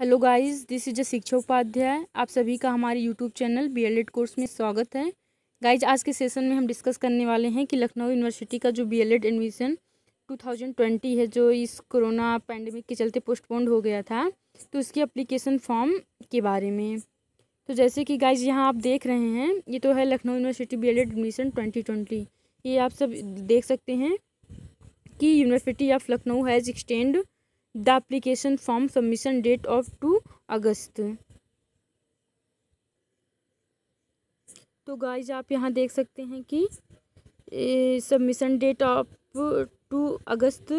hello guys this is a Shiksha Upadhyay आप सभी का हमारे यूट्यूब चैनल बीएलएड कोर्स में स्वागत है गाइस आज के सेशन में हम डिस्कस करने वाले हैं कि लखनऊ यूनिवर्सिटी का जो बी एल एडमिशन ट्वेंटी है जो इस कोरोना पैंडमिक के चलते पोस्टपोन्ड हो गया था तो उसकी अप्लीकेशन फॉर्म के बारे में तो जैसे कि गाइज यहाँ आप देख रहे हैं ये तो है Lucknow university B admission twenty ये आप सब देख सकते हैं कि university of Lucknow has extend the application form submission date of to August तो गाइज आप यहाँ देख सकते हैं कि submission date of to August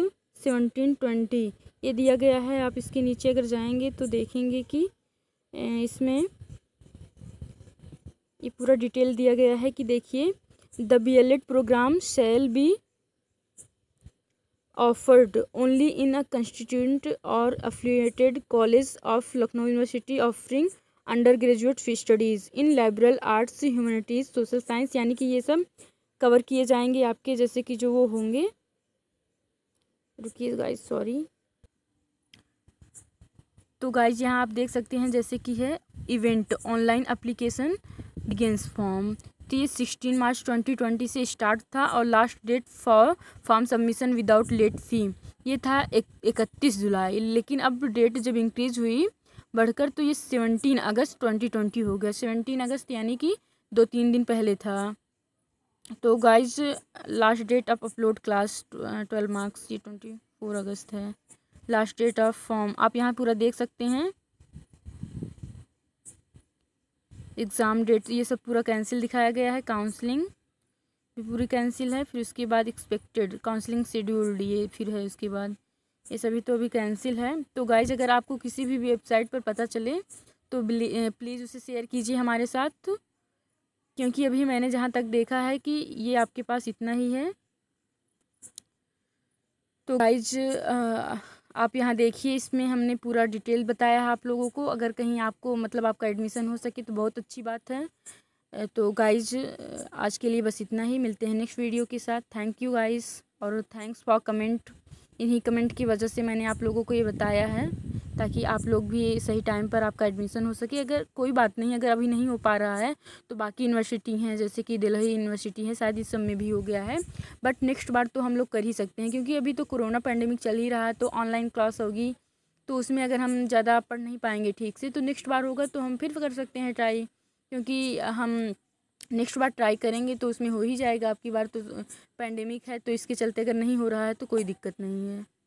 seventeen twenty ये दिया गया है आप इसके नीचे अगर जाएंगे तो देखेंगे कि इसमें ये पूरा डिटेल दिया गया है कि देखिए the B L Ed program shall be offered only in a constituent or affiliated college of Lucknow University offering graduate fee studies in liberal arts humanities social science यानी कि ये सब कवर किए जाएंगे आपके जैसे कि जो वो होंगे रुकिए गाइस सॉरी तो गाइज यहाँ आप देख सकते हैं जैसे कि है event online application begins form भर्ती सिक्सटीन मार्च ट्वेंटी से स्टार्ट था और last date for form submission without late fee ये था इकतीस जुलाई लेकिन अब डेट जब इंक्रीज हुई बढ़कर तो ये सेवनटीन अगस्त ट्वेंटी ट्वेंटी हो गया सेवनटीन अगस्त यानी कि दो तीन दिन पहले था तो guys last date of upload class twelve marks ये ट्वेंटी फोर अगस्त है लास्ट डेट ऑफ फॉर्म आप यहाँ पूरा देख सकते हैं एग्ज़ाम डेट ये सब पूरा कैंसिल दिखाया गया है काउंसलिंग भी पूरी कैंसिल है फिर उसके बाद एक्सपेक्टेड काउंसलिंग शेड्यूल्ड ये फिर है उसके बाद ये सभी तो अभी कैंसिल है तो गाइज अगर आपको किसी भी वेबसाइट पर पता चले तो प्लीज़ उसे शेयर कीजिए हमारे साथ क्योंकि अभी मैंने जहाँ तक देखा है कि ये आपके पास इतना ही है तो गाइज आप यहाँ देखिए इसमें हमने पूरा डिटेल बताया है आप लोगों को अगर कहीं आपको मतलब आपका एडमिशन हो सके तो बहुत अच्छी बात है तो गाइज आज के लिए बस इतना ही मिलते हैं नेक्स्ट वीडियो के साथ थैंक यू गाइज और थैंक्स फॉर कमेंट इन्हीं कमेंट की वजह से मैंने आप लोगों को ये बताया है ताकि आप लोग भी सही टाइम पर आपका एडमिशन हो सके अगर कोई बात नहीं अगर अभी नहीं हो पा रहा है तो बाकी यूनिवर्सिटी हैं जैसे कि दिल्ली यूनिवर्सिटी है शायद इस सब में भी हो गया है बट नेक्स्ट बार तो हम लोग कर ही सकते हैं क्योंकि अभी तो कोरोना पैंडेमिक चल ही रहा है तो ऑनलाइन क्लास होगी तो उसमें अगर हम ज़्यादा पढ़ नहीं पाएंगे ठीक से तो नेक्स्ट बार होगा तो हम फिर कर सकते हैं ट्राई क्योंकि हम नेक्स्ट बार ट्राई करेंगे तो उसमें हो ही जाएगा आपकी बार तो पैंडेमिक है तो इसके चलते अगर नहीं हो रहा है तो कोई दिक्कत नहीं है